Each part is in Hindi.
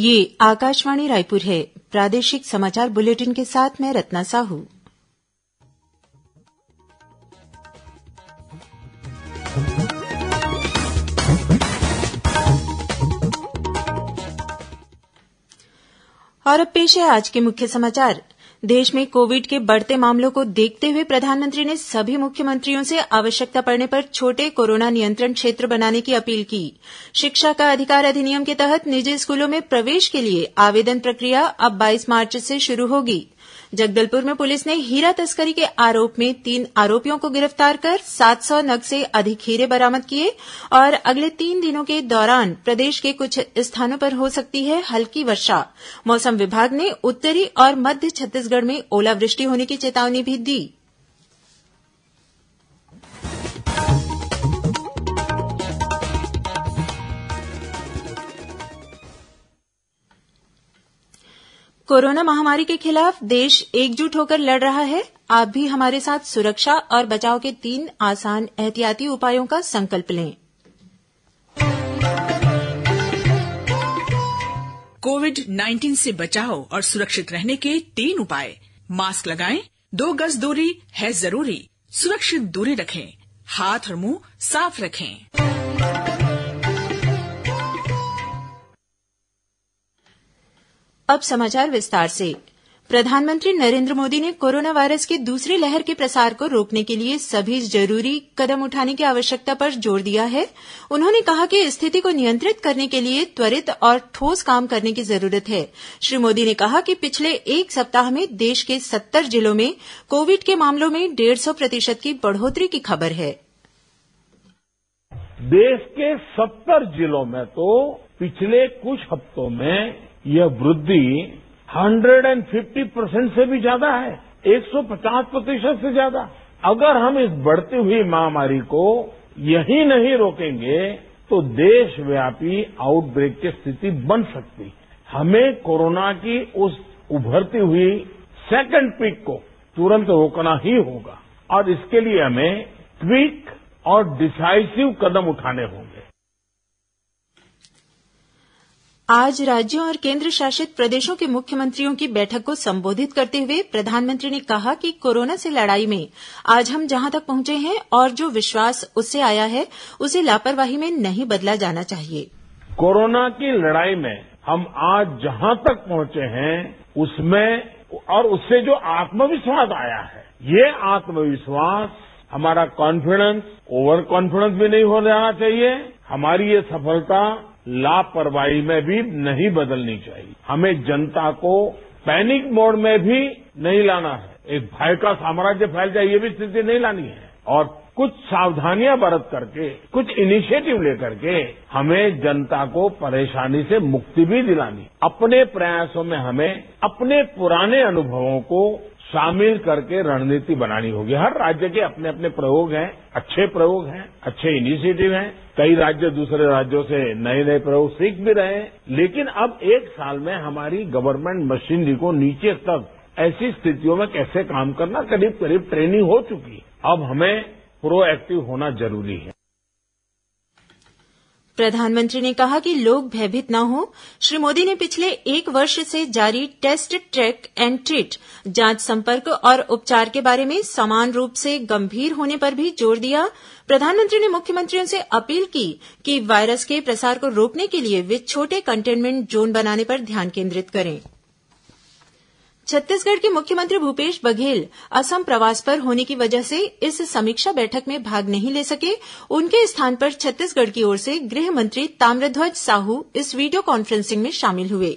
ये आकाशवाणी रायपुर है प्रादेशिक समाचार बुलेटिन के साथ मैं रत्ना साहू और अब पेश है आज के मुख्य समाचार देश में कोविड के बढ़ते मामलों को देखते हुए प्रधानमंत्री ने सभी मुख्यमंत्रियों से आवश्यकता पड़ने पर छोटे कोरोना नियंत्रण क्षेत्र बनाने की अपील की शिक्षा का अधिकार अधिनियम के तहत निजी स्कूलों में प्रवेश के लिए आवेदन प्रक्रिया अब बाईस मार्च से शुरू होगी जगदलपुर में पुलिस ने हीरा तस्करी के आरोप में तीन आरोपियों को गिरफ्तार कर सात सौ नग से अधिक हीरे बरामद किए और अगले तीन दिनों के दौरान प्रदेश के कुछ स्थानों पर हो सकती है हल्की वर्षा मौसम विभाग ने उत्तरी और मध्य छत्तीसगढ़ में ओलावृष्टि होने की चेतावनी भी दी है कोरोना महामारी के खिलाफ देश एकजुट होकर लड़ रहा है आप भी हमारे साथ सुरक्षा और बचाव के तीन आसान एहतियाती उपायों का संकल्प लें कोविड 19 से बचाव और सुरक्षित रहने के तीन उपाय मास्क लगाएं, दो गज दूरी है जरूरी सुरक्षित दूरी रखें हाथ और मुंह साफ रखें अब समाचार विस्तार से प्रधानमंत्री नरेन्द्र मोदी ने कोरोना वायरस की दूसरी लहर के प्रसार को रोकने के लिए सभी जरूरी कदम उठाने की आवश्यकता पर जोर दिया है उन्होंने कहा कि स्थिति को नियंत्रित करने के लिए त्वरित और ठोस काम करने की जरूरत है श्री मोदी ने कहा कि पिछले एक सप्ताह में देश के सत्तर जिलों में कोविड के मामलों में डेढ़ सौ प्रतिशत की बढ़ोतरी की खबर है देश के सत्तर जिलों में तो पिछले कुछ हफ्तों में यह वृद्धि हंड्रेड एंड फिफ्टी परसेंट से भी ज्यादा है एक सौ पचास प्रतिशत से ज्यादा अगर हम इस बढ़ती हुई महामारी को यही नहीं रोकेंगे तो देशव्यापी आउटब्रेक की स्थिति बन सकती है हमें कोरोना की उस उभरती हुई सेकेंड पीक को तुरंत रोकना ही होगा और इसके लिए हमें क्विक और डिसाइसिव कदम उठाने होंगे आज राज्यों और शासित प्रदेशों के मुख्यमंत्रियों की बैठक को संबोधित करते हुए प्रधानमंत्री ने कहा कि कोरोना से लड़ाई में आज हम जहां तक पहुंचे हैं और जो विश्वास उससे आया है उसे लापरवाही में नहीं बदला जाना चाहिए कोरोना की लड़ाई में हम आज जहां तक पहुंचे हैं उसमें और उससे जो आत्मविश्वास आया है ये आत्मविश्वास हमारा कॉन्फिडेंस ओवर कॉन्फिडेंस भी नहीं हो जाना चाहिए हमारी ये सफलता लापरवाही में भी नहीं बदलनी चाहिए हमें जनता को पैनिक मोड में भी नहीं लाना है एक भय का साम्राज्य फैल जाए ये भी स्थिति नहीं लानी है और कुछ सावधानियां बरत करके कुछ इनिशिएटिव लेकर के हमें जनता को परेशानी से मुक्ति भी दिलानी अपने प्रयासों में हमें अपने पुराने अनुभवों को शामिल करके रणनीति बनानी होगी हर राज्य के अपने अपने प्रयोग हैं अच्छे प्रयोग हैं अच्छे इनिशिएटिव हैं कई राज्य दूसरे राज्यों से नए नए प्रयोग सीख भी रहे हैं लेकिन अब एक साल में हमारी गवर्नमेंट मशीनरी को नीचे तक ऐसी स्थितियों में कैसे काम करना करीब करीब ट्रेनिंग हो चुकी है अब हमें प्रोएक्टिव होना जरूरी है प्रधानमंत्री ने कहा कि लोग भयभीत न हों श्री मोदी ने पिछले एक वर्ष से जारी टेस्ट ट्रैक एंड ट्रीट जांच संपर्क और उपचार के बारे में समान रूप से गंभीर होने पर भी जोर दिया प्रधानमंत्री ने मुख्यमंत्रियों से अपील की कि वायरस के प्रसार को रोकने के लिए वे छोटे कंटेनमेंट जोन बनाने पर ध्यान केंद्रित करें छत्तीसगढ़ के मुख्यमंत्री भूपेश बघेल असम प्रवास पर होने की वजह से इस समीक्षा बैठक में भाग नहीं ले सके उनके स्थान पर छत्तीसगढ़ की ओर से गृह मंत्री ताम्रध्वज साहू इस वीडियो कॉन्फ्रेंसिंग में शामिल हुए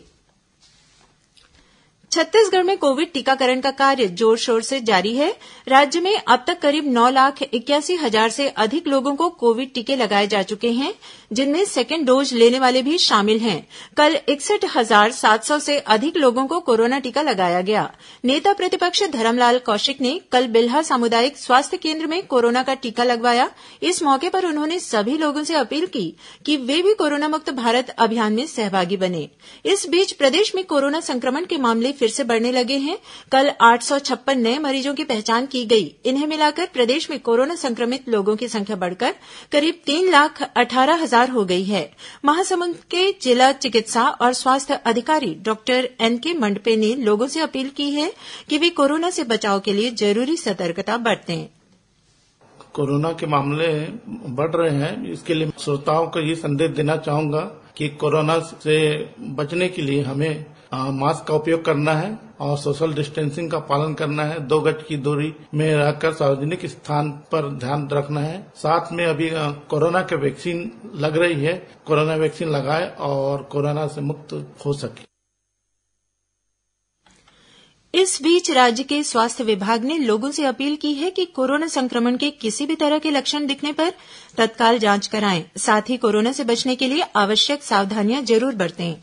छत्तीसगढ़ में कोविड टीकाकरण का कार्य जोर शोर से जारी है राज्य में अब तक करीब नौ लाख इक्यासी हजार से अधिक लोगों को कोविड टीके लगाए जा चुके हैं जिनमें सेकेंड डोज लेने वाले भी शामिल हैं कल इकसठ हजार सात सौ से अधिक लोगों को कोरोना टीका लगाया गया नेता प्रतिपक्ष धरमलाल कौशिक ने कल बिल्हा सामुदायिक स्वास्थ्य केन्द्र में कोरोना का टीका लगवाया इस मौके पर उन्होंने सभी लोगों से अपील की कि वे भी कोरोना मुक्त भारत अभियान में सहभागी बने इस बीच प्रदेश में कोरोना संक्रमण के मामले फिर से बढ़ने लगे हैं कल आठ सौ छप्पन मरीजों की पहचान की गई इन्हें मिलाकर प्रदेश में कोरोना संक्रमित लोगों की संख्या बढ़कर करीब तीन लाख अठारह हजार हो गई है महासमुंद के जिला चिकित्सा और स्वास्थ्य अधिकारी डॉक्टर एनके मंडपे ने लोगों से अपील की है कि वे कोरोना से बचाव के लिए जरूरी सतर्कता बरतें कोरोना के मामले बढ़ रहे हैं इसके लिए श्रोताओं को ये संदेश देना चाहूंगा कि कोरोना से बचने के लिए हमें मास्क का उपयोग करना है और सोशल डिस्टेंसिंग का पालन करना है दो गज की दूरी में रहकर सार्वजनिक स्थान पर ध्यान रखना है साथ में अभी कोरोना के वैक्सीन लग रही है कोरोना वैक्सीन लगाए और कोरोना से मुक्त हो सके इस बीच राज्य के स्वास्थ्य विभाग ने लोगों से अपील की है कि कोरोना संक्रमण के किसी भी तरह के लक्षण दिखने पर तत्काल जांच कराएं साथ ही कोरोना से बचने के लिए आवश्यक सावधानियां जरूर बरतें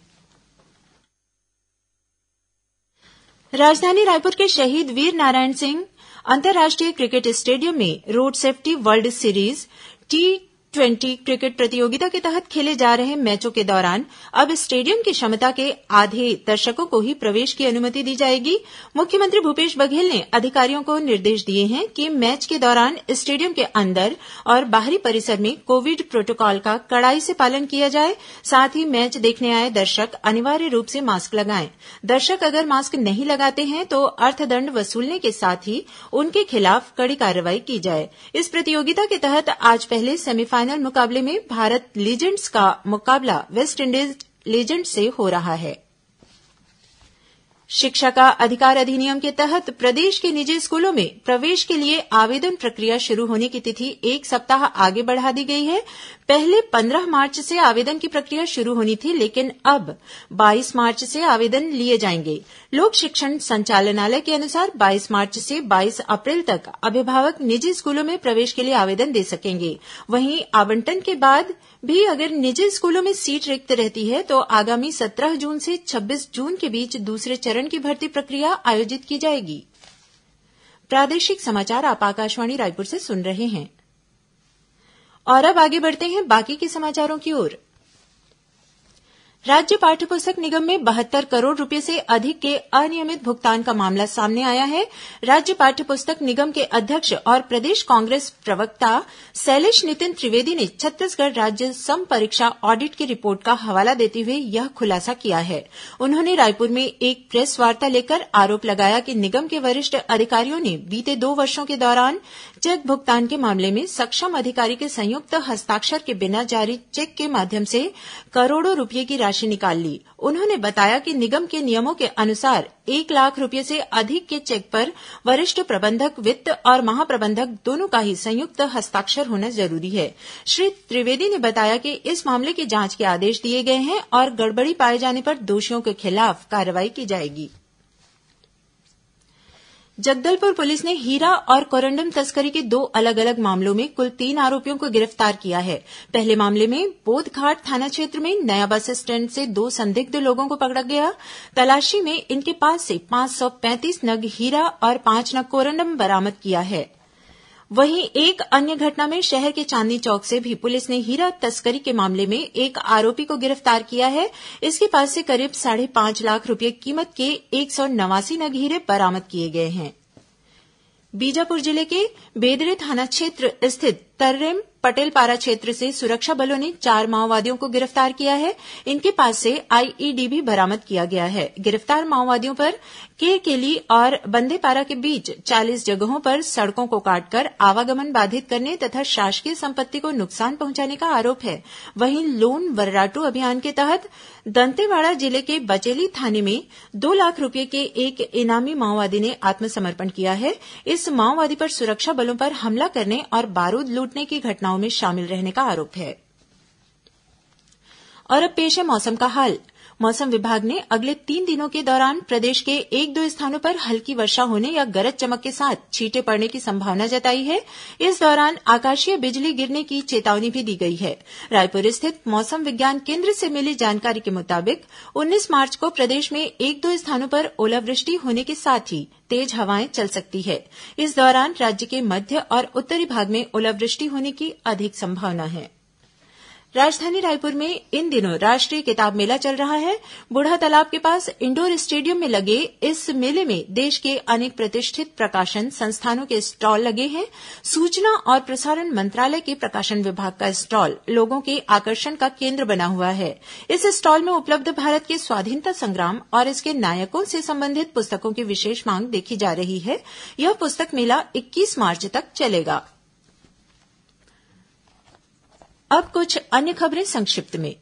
राजधानी रायपुर के शहीद वीर नारायण सिंह अंतर्राष्ट्रीय क्रिकेट स्टेडियम में road safety world series T twenty cricket प्रतियोगिता के तहत खेले जा रहे मैचों के दौरान अब स्टेडियम की क्षमता के आधे दर्शकों को ही प्रवेश की अनुमति दी जाएगी मुख्यमंत्री भूपेश बघेल ने अधिकारियों को निर्देश दिए हैं कि मैच के दौरान स्टेडियम के अंदर और बाहरी परिसर में कोविड प्रोटोकॉल का कड़ाई से पालन किया जाए साथ ही मैच देखने आए दर्शक अनिवार्य रूप से मास्क लगाएं दर्शक अगर मास्क नहीं लगाते हैं तो अर्थदंड वसूलने के साथ ही उनके खिलाफ कड़ी कार्रवाई की जाए इस प्रतियोगिता के तहत आज पहले सेमीफाइनल फाइनल मुकाबले में भारत लीजेंड्स का मुकाबला वेस्टइंडीज लीजेंड्स से हो रहा है शिक्षा का अधिकार अधिनियम के तहत प्रदेश के निजी स्कूलों में प्रवेश के लिए आवेदन प्रक्रिया शुरू होने की तिथि एक सप्ताह आगे बढ़ा दी गई है पहले 15 मार्च से आवेदन की प्रक्रिया शुरू होनी थी लेकिन अब बाईस मार्च से आवेदन लिए जाएंगे लोक शिक्षण संचालनालय के अनुसार बाईस मार्च से बाईस अप्रैल तक अभिभावक निजी स्कूलों में प्रवेश के लिए आवेदन दे सकेंगे वहीं आवंटन के बाद भी अगर निजी स्कूलों में सीट रिक्त रहती है तो आगामी सत्रह जून से छब्बीस जून के बीच दूसरे चरण चरण की भर्ती प्रक्रिया आयोजित की जाएगी प्रादेशिक समाचार आप आकाशवाणी रायपुर से सुन रहे हैं और अब आगे बढ़ते हैं बाकी के समाचारों की ओर राज्य पाठ्य पुस्तक निगम में बहत्तर करोड़ रूपये से अधिक के अनियमित भुगतान का मामला सामने आया है राज्य पाठ्य पुस्तक निगम के अध्यक्ष और प्रदेश कांग्रेस प्रवक्ता शैलेष नितिन त्रिवेदी ने छत्तीसगढ़ राज्य सम परीक्षा ऑडिट की रिपोर्ट का हवाला देते हुए यह खुलासा किया है उन्होंने रायपुर में एक प्रेस वार्ता लेकर आरोप लगाया कि निगम के वरिष्ठ अधिकारियों ने बीते दो वर्षो के दौरान चेक भुगतान के मामले में सक्षम अधिकारी के संयुक्त हस्ताक्षर के बिना जारी चेक के माध्यम से करोड़ों रूपये की राशि राशि निकाल ली उन्होंने बताया कि निगम के नियमों के अनुसार एक लाख रूपये से अधिक के चेक पर वरिष्ठ प्रबंधक वित्त और महाप्रबंधक दोनों का ही संयुक्त हस्ताक्षर होना जरूरी है श्री त्रिवेदी ने बताया कि इस मामले की जांच के आदेश दिए गए हैं और गड़बड़ी पाए जाने पर दोषियों के खिलाफ कार्रवाई की जाएगी जगदलपुर पुलिस ने हीरा और कोरंडम तस्करी के दो अलग अलग मामलों में कुल तीन आरोपियों को गिरफ्तार किया है पहले मामले में बोधघाट थाना क्षेत्र में नया बस स्टैंड से दो संदिग्ध लोगों को पकड़ा गया तलाशी में इनके पास से पांच सौ पैंतीस नग हीरा और पांच नग कोरंडम बरामद किया है वहीं एक अन्य घटना में शहर के चांदनी चौक से भी पुलिस ने हीरा तस्करी के मामले में एक आरोपी को गिरफ्तार किया है इसके पास से करीब साढ़े पांच लाख रूपये कीमत के एक सौ नवासी नग हीरे बरामद किए गए हैं बीजापुर जिले के बेदरे थाना क्षेत्र स्थित तर्रेम पटेलपारा क्षेत्र से सुरक्षा बलों ने चार माओवादियों को गिरफ्तार किया है इनके पास से आईईडी भी बरामद किया गया है गिरफ्तार माओवादियों पर केली और बंदेपारा के बीच चालीस जगहों पर सड़कों को काटकर आवागमन बाधित करने तथा शासकीय संपत्ति को नुकसान पहुंचाने का आरोप है वहीं लोन वर्राटू अभियान के तहत दंतेवाड़ा जिले के बचेली थाने में दो लाख रूपये के एक इनामी माओवादी ने आत्मसमर्पण किया है इस माओवादी पर सुरक्षा बलों पर हमला करने और बारूद लूट लूटने की घटनाओं में शामिल रहने का आरोप है और अब पेश है मौसम का हाल मौसम विभाग ने अगले तीन दिनों के दौरान प्रदेश के एक दो स्थानों पर हल्की वर्षा होने या गरज चमक के साथ छींटे पड़ने की संभावना जताई है इस दौरान आकाशीय बिजली गिरने की चेतावनी भी दी गई है रायपुर स्थित मौसम विज्ञान केन्द्र से मिली जानकारी के मुताबिक उन्नीस मार्च को प्रदेश में एक दो स्थानों पर ओलावृष्टि होने के साथ ही तेज हवाएं चल सकती है इस दौरान राज्य के मध्य और उत्तरी भाग में ओलावृष्टि होने की अधिक संभावना है राजधानी रायपुर में इन दिनों राष्ट्रीय किताब मेला चल रहा है तालाब के पास इंडोर स्टेडियम में लगे इस मेले में देश के अनेक प्रतिष्ठित प्रकाशन संस्थानों के स्टॉल लगे हैं सूचना और प्रसारण मंत्रालय के प्रकाशन विभाग का स्टॉल लोगों के आकर्षण का केन्द्र बना हुआ है इस स्टॉल में उपलब्ध भारत के स्वाधीनता संग्राम और इसके नायकों से संबंधित पुस्तकों की विशेष मांग देखी जा रही है यह पुस्तक मेला इक्कीस मार्च तक चलेगा अब कुछ अन्य खबरें संक्षिप्त में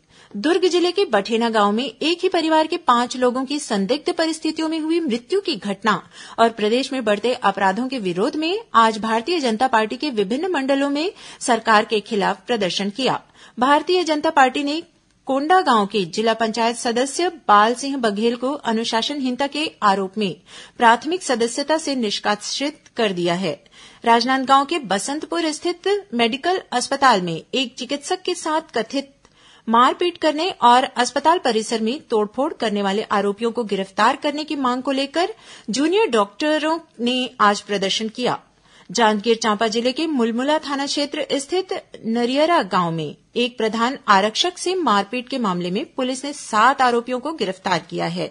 दुर्ग जिले के बठेना गांव में एक ही परिवार के पांच लोगों की संदिग्ध परिस्थितियों में हुई मृत्यु की घटना और प्रदेश में बढ़ते अपराधों के विरोध में आज भारतीय जनता पार्टी के विभिन्न मंडलों में सरकार के खिलाफ प्रदर्शन किया भारतीय जनता पार्टी ने कोंडा गांव के जिला पंचायत सदस्य बाल सिंह बघेल को अनुशासनहीनता के आरोप में प्राथमिक सदस्यता से निष्कासित कर दिया है राजनांदगांव के बसंतपुर स्थित मेडिकल अस्पताल में एक चिकित्सक के साथ कथित मारपीट करने और अस्पताल परिसर में तोड़फोड़ करने वाले आरोपियों को गिरफ्तार करने की मांग को लेकर जूनियर डॉक्टरों ने आज प्रदर्शन किया जांजगीर चांपा जिले के मुलमुला थाना क्षेत्र स्थित नरियरा गांव में एक प्रधान आरक्षक से मारपीट के मामले में पुलिस ने सात आरोपियों को गिरफ्तार किया है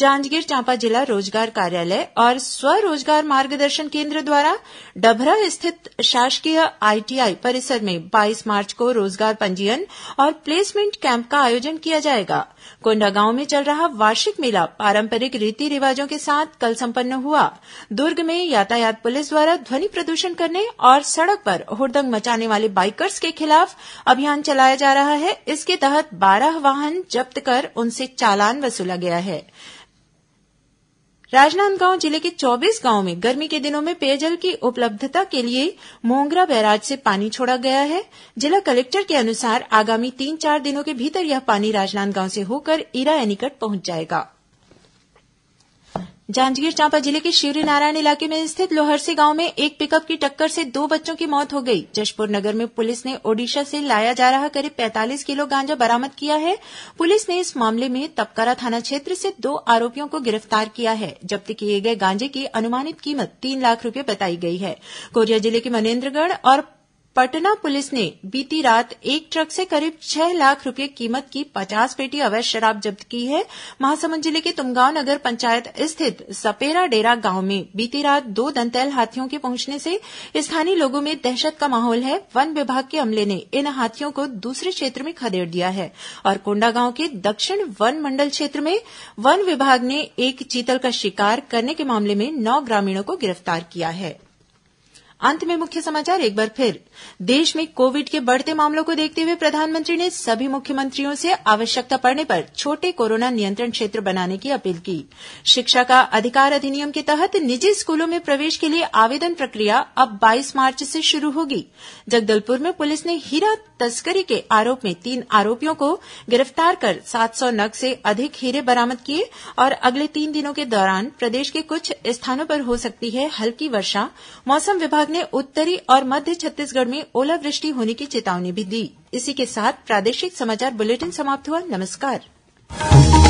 जांजगीर चांपा जिला रोजगार कार्यालय और स्व रोजगार मार्गदर्शन केन्द्र द्वारा डभरा स्थित शासकीय आईटीआई परिसर में 22 मार्च को रोजगार पंजीयन और प्लेसमेंट कैंप का आयोजन किया जाएगा कोंडागांव में चल रहा वार्षिक मेला पारंपरिक रीति रिवाजों के साथ कल संपन्न हुआ दुर्ग में यातायात पुलिस द्वारा ध्वनि प्रदूषण करने और सड़क पर हुड़दंग मचाने वाले बाइकर्स के खिलाफ अभियान अभियान चलाया जा रहा है इसके तहत बारह वाहन जब्त कर उनसे चालान वसूला गया है राजनांदगांव जिले के 24 गांवों में गर्मी के दिनों में पेयजल की उपलब्धता के लिए मोंगरा बैराज से पानी छोड़ा गया है जिला कलेक्टर के अनुसार आगामी तीन चार दिनों के भीतर यह पानी राजनांदगांव से होकर ईरा एनिकट पहुंच जाएगा जांजगीर चांपा जिले के नारायण इलाके में स्थित लोहरसी गांव में एक पिकअप की टक्कर से दो बच्चों की मौत हो गई जशपुर नगर में पुलिस ने ओडिशा से लाया जा रहा करीब पैंतालीस किलो गांजा बरामद किया है पुलिस ने इस मामले में तपकरा थाना क्षेत्र से दो आरोपियों को गिरफ्तार किया है जब्त किए गए गांजे की अनुमानित कीमत तीन लाख रूपये बताई गई है कोरिया जिले के मनेन्द्रगढ़ और पटना पुलिस ने बीती रात एक ट्रक से करीब छह लाख रूपये कीमत की पचास पेटी अवैध शराब जब्त की है महासमुंद जिले के तुमगांव नगर पंचायत स्थित सपेरा डेरा गांव में बीती रात दो दंतैल हाथियों के पहुंचने से स्थानीय लोगों में दहशत का माहौल है वन विभाग के अमले ने इन हाथियों को दूसरे क्षेत्र में खदेड़ दिया है और कोंडागांव के दक्षिण वन मंडल क्षेत्र में वन विभाग ने एक चीतल का शिकार करने के मामले में नौ ग्रामीणों को गिरफ्तार किया है अंत में मुख्य समाचार एक बार फिर देश में कोविड के बढ़ते मामलों को देखते हुए प्रधानमंत्री ने सभी मुख्यमंत्रियों से आवश्यकता पड़ने पर छोटे कोरोना नियंत्रण क्षेत्र बनाने की अपील की शिक्षा का अधिकार अधिनियम के तहत निजी स्कूलों में प्रवेश के लिए आवेदन प्रक्रिया अब बाईस मार्च से शुरू होगी जगदलपुर में पुलिस ने हीरा तस्करी के आरोप में तीन आरोपियों को गिरफ्तार कर सात सौ नग से अधिक हीरे बरामद किए और अगले तीन दिनों के दौरान प्रदेश के कुछ स्थानों पर हो सकती है हल्की वर्षा मौसम विभाग विभाग ने उत्तरी और मध्य छत्तीसगढ़ में ओलावृष्टि होने की चेतावनी भी दी इसी के साथ प्रादेशिक समाचार बुलेटिन समाप्त हुआ नमस्कार